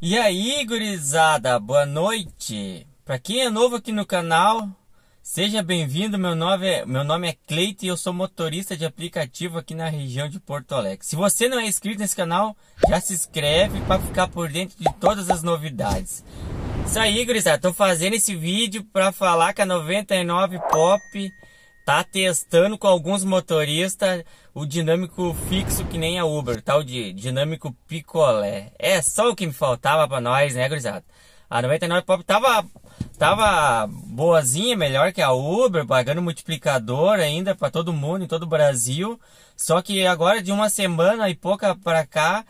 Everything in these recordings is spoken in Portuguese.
E aí, gurizada, boa noite. Para quem é novo aqui no canal, seja bem-vindo. Meu nome é, meu nome é Cleite e eu sou motorista de aplicativo aqui na região de Porto Alegre. Se você não é inscrito nesse canal, já se inscreve para ficar por dentro de todas as novidades. Isso aí, gurizada, tô fazendo esse vídeo para falar que a 99 Pop tá testando com alguns motoristas o dinâmico fixo que nem a Uber, tal de dinâmico picolé. É só o que me faltava para nós, né, gurizada? A 99 Pop tava tava boazinha, melhor que a Uber, pagando multiplicador ainda para todo mundo em todo o Brasil. Só que agora de uma semana e pouca para cá,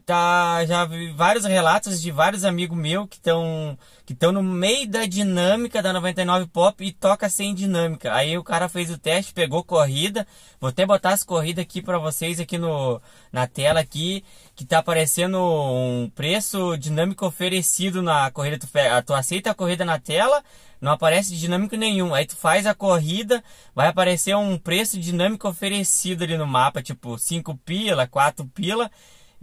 tá já vi vários relatos de vários amigos meus que estão que estão no meio da dinâmica da 99 Pop e toca sem dinâmica. Aí o cara fez o teste, pegou corrida. Vou até botar as corridas aqui para vocês aqui no na tela aqui que tá aparecendo um preço dinâmico oferecido na corrida tu, ah, tu aceita a corrida na tela, não aparece dinâmico nenhum. Aí tu faz a corrida, vai aparecer um preço dinâmico oferecido ali no mapa, tipo 5 pila, 4 pila.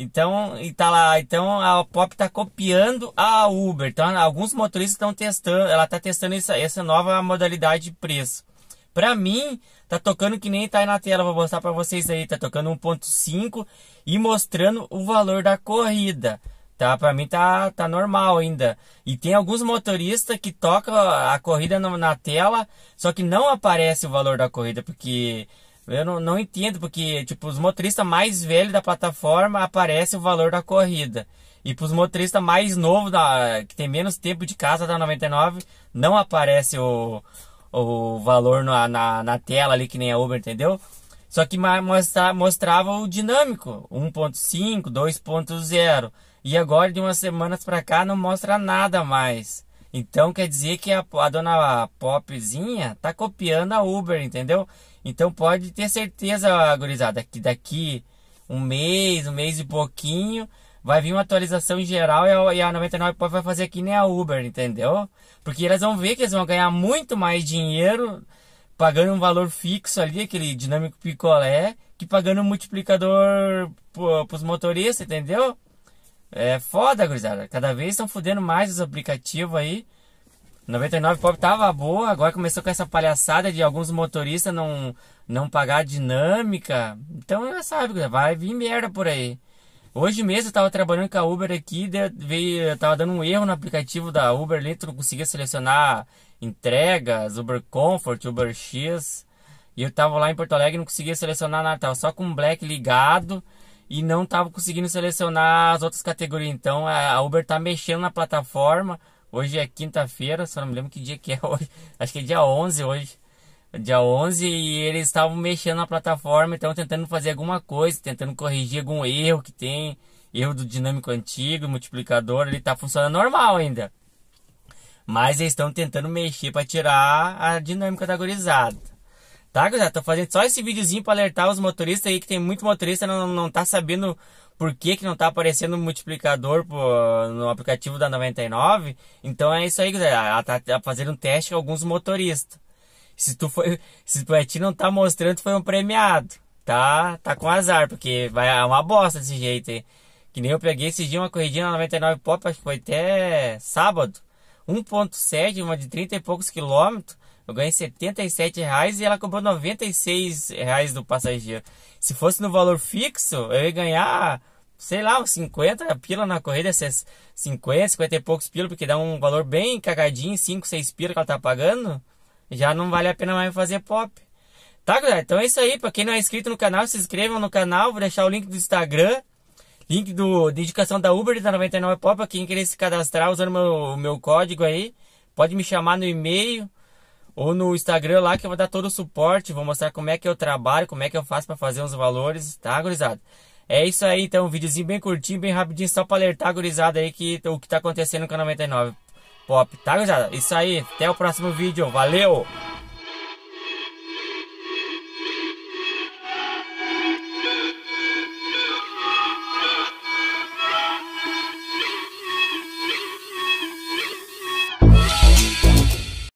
Então, e tá lá, então a Pop está copiando a Uber. Então, alguns motoristas estão testando, ela está testando essa, essa nova modalidade de preço. Para mim, tá tocando que nem tá aí na tela, vou mostrar para vocês aí, tá tocando 1.5 e mostrando o valor da corrida. Tá, para mim tá tá normal ainda. E tem alguns motoristas que tocam a corrida no, na tela, só que não aparece o valor da corrida porque eu não, não entendo, porque, tipo, os motoristas mais velhos da plataforma aparece o valor da corrida. E para os motoristas mais novos, da, que tem menos tempo de casa da 99, não aparece o, o valor na, na, na tela ali, que nem a Uber, entendeu? Só que mostra, mostrava o dinâmico, 1.5, 2.0. E agora, de umas semanas para cá, não mostra nada mais. Então quer dizer que a, a dona Popzinha tá copiando a Uber, entendeu? Então pode ter certeza, gurizada, que daqui um mês, um mês e pouquinho, vai vir uma atualização geral e a, e a 99 Pop vai fazer aqui nem a Uber, entendeu? Porque elas vão ver que eles vão ganhar muito mais dinheiro pagando um valor fixo ali, aquele dinâmico picolé, que pagando um multiplicador para os motoristas, entendeu? É foda, gurizada. Cada vez estão fudendo mais os aplicativos aí. 99 Pop tava boa, agora começou com essa palhaçada de alguns motoristas não, não pagar dinâmica. Então já sabe, vai vir merda por aí. Hoje mesmo eu tava trabalhando com a Uber aqui, veio, tava dando um erro no aplicativo da Uber ali, tu não conseguia selecionar entregas, Uber Comfort, Uber X. E eu tava lá em Porto Alegre e não conseguia selecionar nada, tava só com o Black ligado e não estava conseguindo selecionar as outras categorias. Então a Uber está mexendo na plataforma. Hoje é quinta-feira, só não me lembro que dia que é hoje. Acho que é dia 11 hoje. Dia 11 e eles estavam mexendo na plataforma, então tentando fazer alguma coisa, tentando corrigir algum erro que tem, erro do dinâmico antigo, multiplicador, ele está funcionando normal ainda. Mas eles estão tentando mexer para tirar a dinâmica da Tá, já tô fazendo só esse videozinho para alertar os motoristas aí, que tem muito motorista não, não tá sabendo por que, que não tá aparecendo multiplicador pô, no aplicativo da 99. Então é isso aí, galera. Ela tá, tá fazendo um teste com alguns motoristas. Se tu foi, se tu é ti não tá mostrando, tu foi um premiado. Tá, tá com azar, porque vai é uma bosta desse jeito aí. Que nem eu peguei esse dia uma corridinha na 99 Pop, acho que foi até sábado. 1.7, uma de 30 e poucos quilômetros eu ganhei 77 reais e ela cobrou 96 reais do passageiro. Se fosse no valor fixo, eu ia ganhar, sei lá, uns 50 pila na corrida, 50, 50 e poucos pila, porque dá um valor bem cagadinho, 5, 6 pila que ela tá pagando, já não vale a pena mais fazer pop. Tá, galera? Então é isso aí. Pra quem não é inscrito no canal, se inscrevam no canal. Vou deixar o link do Instagram. Link do, de indicação da Uber da 99 Pop. para quem querer se cadastrar usando o meu, meu código aí, pode me chamar no e-mail ou no Instagram lá que eu vou dar todo o suporte, vou mostrar como é que eu trabalho, como é que eu faço para fazer uns valores, tá, gurizada? É isso aí, então, um videozinho bem curtinho, bem rapidinho, só para alertar a gurizada aí que o que tá acontecendo com a 99 Pop, tá, gurizada? Isso aí, até o próximo vídeo, valeu!